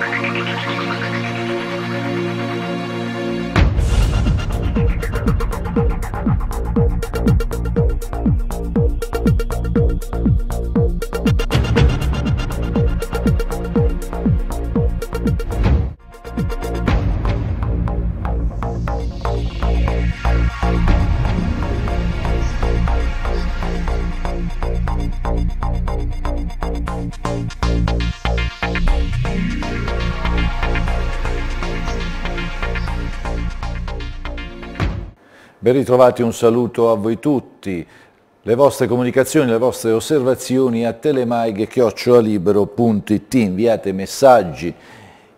Thank you. Ben ritrovati, un saluto a voi tutti. Le vostre comunicazioni, le vostre osservazioni a telemaig.libero.it. Inviate messaggi,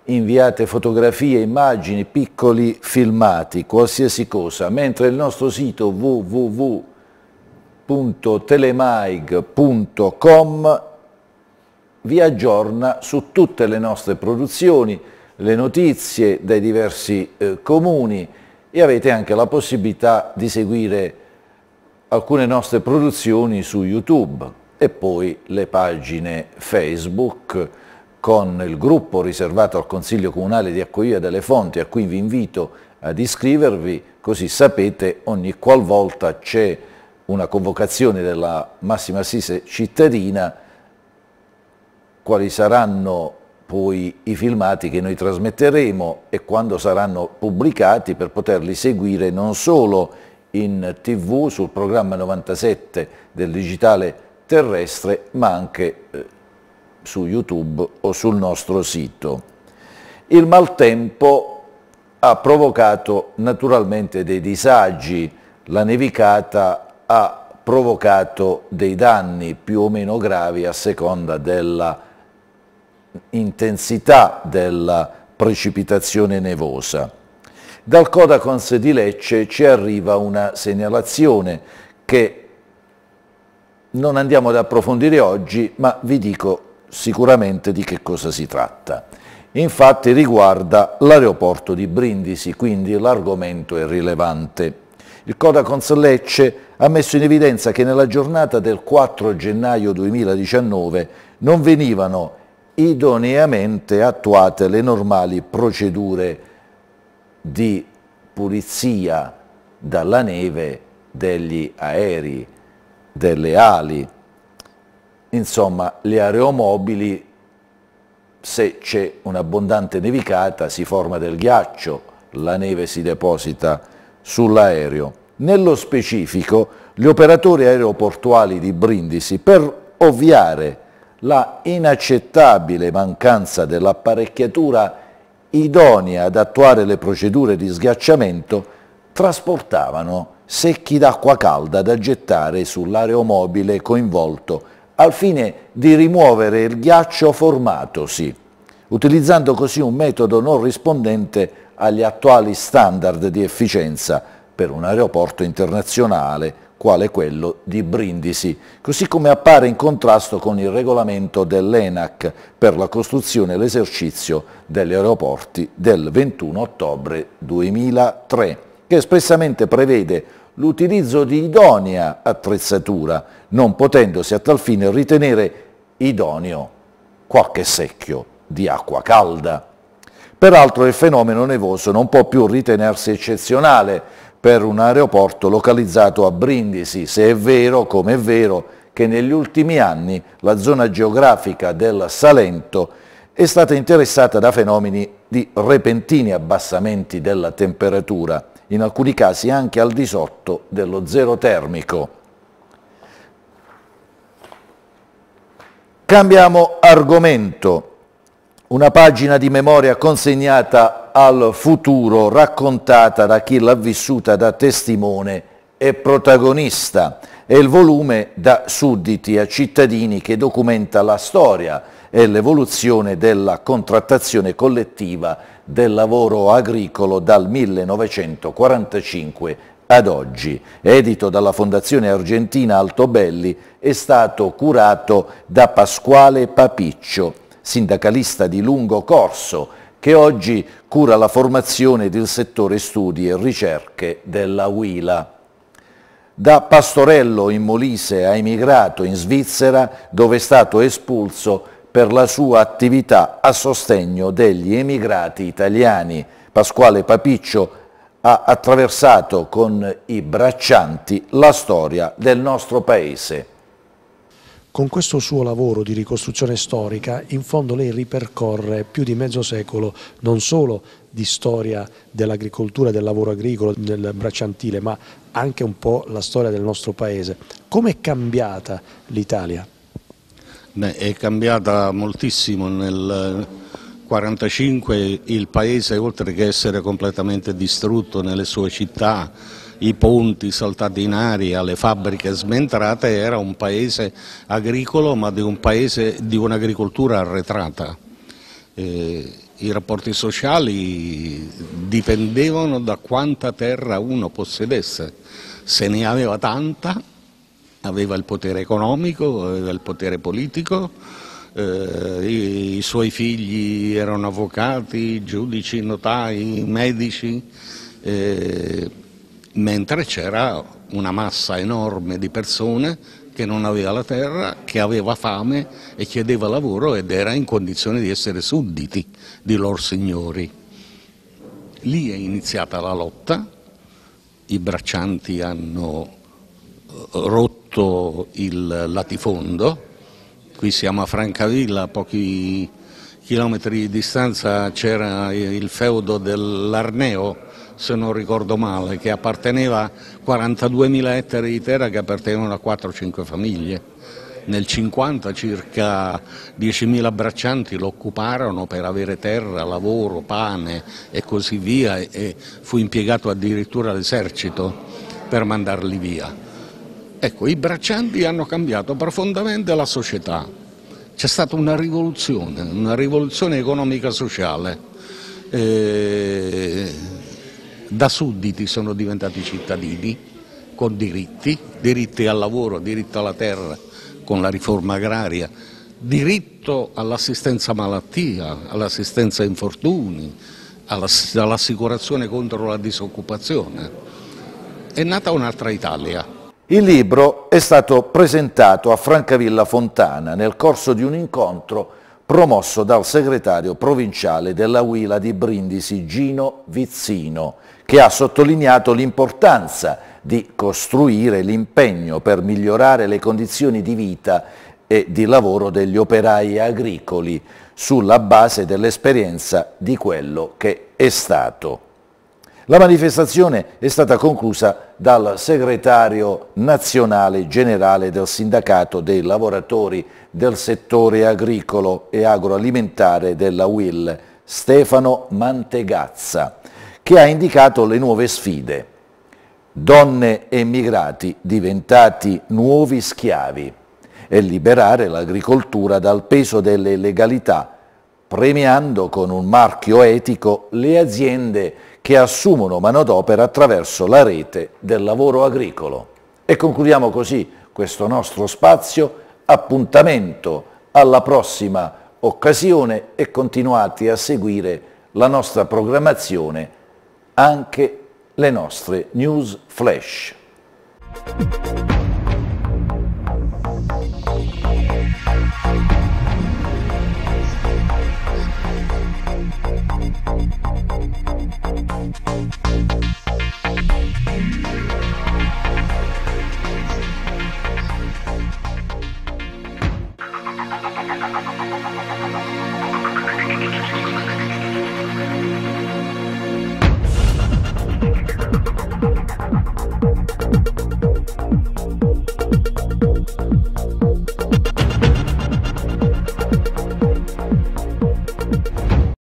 inviate fotografie, immagini, piccoli filmati, qualsiasi cosa. Mentre il nostro sito www.telemaig.com vi aggiorna su tutte le nostre produzioni, le notizie dai diversi eh, comuni, e avete anche la possibilità di seguire alcune nostre produzioni su YouTube e poi le pagine Facebook con il gruppo riservato al Consiglio Comunale di Accogliere delle Fonti a cui vi invito ad iscrivervi così sapete ogni qualvolta c'è una convocazione della massima assise cittadina quali saranno poi i filmati che noi trasmetteremo e quando saranno pubblicati per poterli seguire non solo in tv sul programma 97 del digitale terrestre ma anche eh, su YouTube o sul nostro sito. Il maltempo ha provocato naturalmente dei disagi, la nevicata ha provocato dei danni più o meno gravi a seconda della intensità della precipitazione nevosa. Dal Codacons di Lecce ci arriva una segnalazione che non andiamo ad approfondire oggi, ma vi dico sicuramente di che cosa si tratta. Infatti riguarda l'aeroporto di Brindisi, quindi l'argomento è rilevante. Il Codacons Lecce ha messo in evidenza che nella giornata del 4 gennaio 2019 non venivano idoneamente attuate le normali procedure di pulizia dalla neve degli aerei, delle ali. Insomma, gli aeromobili, se c'è un'abbondante nevicata, si forma del ghiaccio, la neve si deposita sull'aereo. Nello specifico, gli operatori aeroportuali di Brindisi, per ovviare la inaccettabile mancanza dell'apparecchiatura idonea ad attuare le procedure di sghiacciamento trasportavano secchi d'acqua calda da gettare sull'aeromobile coinvolto al fine di rimuovere il ghiaccio formatosi, utilizzando così un metodo non rispondente agli attuali standard di efficienza per un aeroporto internazionale quale quello di Brindisi, così come appare in contrasto con il regolamento dell'ENAC per la costruzione e l'esercizio degli aeroporti del 21 ottobre 2003, che espressamente prevede l'utilizzo di idonea attrezzatura, non potendosi a tal fine ritenere idoneo qualche secchio di acqua calda. Peraltro il fenomeno nevoso non può più ritenersi eccezionale, per un aeroporto localizzato a Brindisi, se è vero, come è vero, che negli ultimi anni la zona geografica del Salento è stata interessata da fenomeni di repentini abbassamenti della temperatura, in alcuni casi anche al di sotto dello zero termico. Cambiamo argomento. Una pagina di memoria consegnata al futuro raccontata da chi l'ha vissuta da testimone e protagonista È il volume da sudditi a cittadini che documenta la storia e l'evoluzione della contrattazione collettiva del lavoro agricolo dal 1945 ad oggi, edito dalla Fondazione Argentina Altobelli, è stato curato da Pasquale Papiccio, sindacalista di lungo corso, che oggi cura la formazione del settore studi e ricerche della UILA. Da Pastorello in Molise ha emigrato in Svizzera dove è stato espulso per la sua attività a sostegno degli emigrati italiani. Pasquale Papiccio ha attraversato con i braccianti la storia del nostro paese. Con questo suo lavoro di ricostruzione storica, in fondo lei ripercorre più di mezzo secolo non solo di storia dell'agricoltura, del lavoro agricolo, del bracciantile, ma anche un po' la storia del nostro paese. Come è cambiata l'Italia? Beh, è cambiata moltissimo. Nel 1945 il paese, oltre che essere completamente distrutto nelle sue città, i ponti saltati in aria, le fabbriche smentrate, era un paese agricolo ma di un paese di un'agricoltura arretrata. Eh, I rapporti sociali dipendevano da quanta terra uno possedesse, se ne aveva tanta aveva il potere economico, aveva il potere politico, eh, i, i, suoi figli erano avvocati, giudici, notai, medici. Eh, mentre c'era una massa enorme di persone che non aveva la terra, che aveva fame e chiedeva lavoro ed era in condizione di essere sudditi di loro signori. Lì è iniziata la lotta, i braccianti hanno eh, rotto il latifondo, qui siamo a Francavilla, a pochi chilometri di distanza c'era il feudo dell'Arneo, se non ricordo male, che apparteneva a 42.000 ettari di terra che appartenevano a 4-5 famiglie. Nel 50 circa 10.000 braccianti lo occuparono per avere terra, lavoro, pane e così via e fu impiegato addirittura l'esercito per mandarli via. Ecco, i braccianti hanno cambiato profondamente la società. C'è stata una rivoluzione, una rivoluzione economica-sociale. E da sudditi sono diventati cittadini con diritti, diritti al lavoro, diritto alla terra con la riforma agraria, diritto all'assistenza malattia, all'assistenza infortuni, all'assicurazione contro la disoccupazione. È nata un'altra Italia. Il libro è stato presentato a Francavilla Fontana nel corso di un incontro promosso dal segretario provinciale della Huila di Brindisi Gino Vizzino, che ha sottolineato l'importanza di costruire l'impegno per migliorare le condizioni di vita e di lavoro degli operai agricoli sulla base dell'esperienza di quello che è stato. La manifestazione è stata conclusa dal segretario nazionale generale del sindacato dei lavoratori del settore agricolo e agroalimentare della UIL, Stefano Mantegazza, che ha indicato le nuove sfide. Donne e migrati diventati nuovi schiavi e liberare l'agricoltura dal peso delle legalità, premiando con un marchio etico le aziende che assumono manodopera attraverso la rete del lavoro agricolo. E concludiamo così questo nostro spazio, appuntamento alla prossima occasione e continuate a seguire la nostra programmazione, anche le nostre news flash. Thank you.